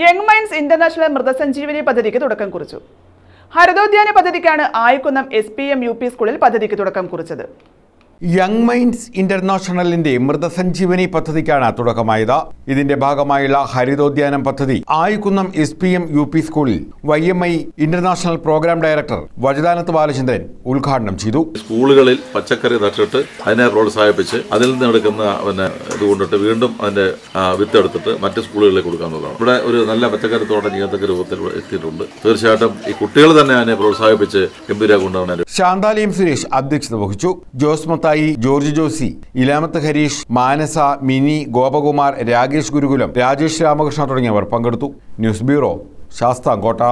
young mines international മൃതസഞ്ജീവനി പദ്ധതിക്ക് തുടക്കം കുറിച്ചു ഹരിതോദ്യാന പദ്ധതിക്കാണ് Ayikkunnam S P M U P സ്കൂളിൽ പദ്ധതിക്ക് തുടക്കം കുറിച്ചത് യങ് മൈൻഡ്സ് ഇന്റർനാഷണലിന്റെ മൃതസഞ്ജീവനി പദ്ധതിക്കാണ് തുടക്കമായത് ഇതിന്റെ ഭാഗമായുള്ള ഹരിതോദ്യാനം പദ്ധതി Ayikkunnam S P M U P സ്കൂളിൽ Y M I international programme director വജദാനത്ത് ബാലചന്ദ്രൻ ഉദ്ഘാടനം ചെയ്തു സ്കൂളുകളിൽ പച്ചക്കറി നട്ടിട്ട് അതിനെ പ്രോത്സാഹിപ്പിച്ച് അതിൽ നിന്ന് എടുക്കുന്ന പിന്നെ ഇത് കൊണ്ടിട്ട് വീണ്ടും അതിന്റെ വിത്തെടുത്തിട്ട് മറ്റ് സ്കൂളുകളിൽ കൊടുക്കാവുന്നതാണ് ഇവിടെ ഒരു നല്ല പച്ചക്കറി തോട്ടം ചെയ്യത്തക്ക രൂപത്തിൽ എത്തിയിട്ടുണ്ട് തീർച്ചയായിട്ടും ഈ കുട്ടികൾ തന്നെ അതിനെ പ്രോത്സാഹിപ്പിച്ച് ഗംഭീര കൊണ്ടുപോകുന്ന ശാന്താലിയും സുരേഷ് അധ്യക്ഷത വഹിച്ചു ജോസ് മത്തായി ജോർജ് ജോസി ഇലാമത്ത് ഹരീഷ് മാനസ മിനി ഗോപകുമാർ രാഗേഷ് രാജേഷ് ഗുരുകുലം രാജേഷ് രാമകൃഷ്ണ തുടങ്ങിയവർ പങ്കെടുത്തു ന്യൂസ് ബ്യൂറോ ശാസ്താംകോട്ട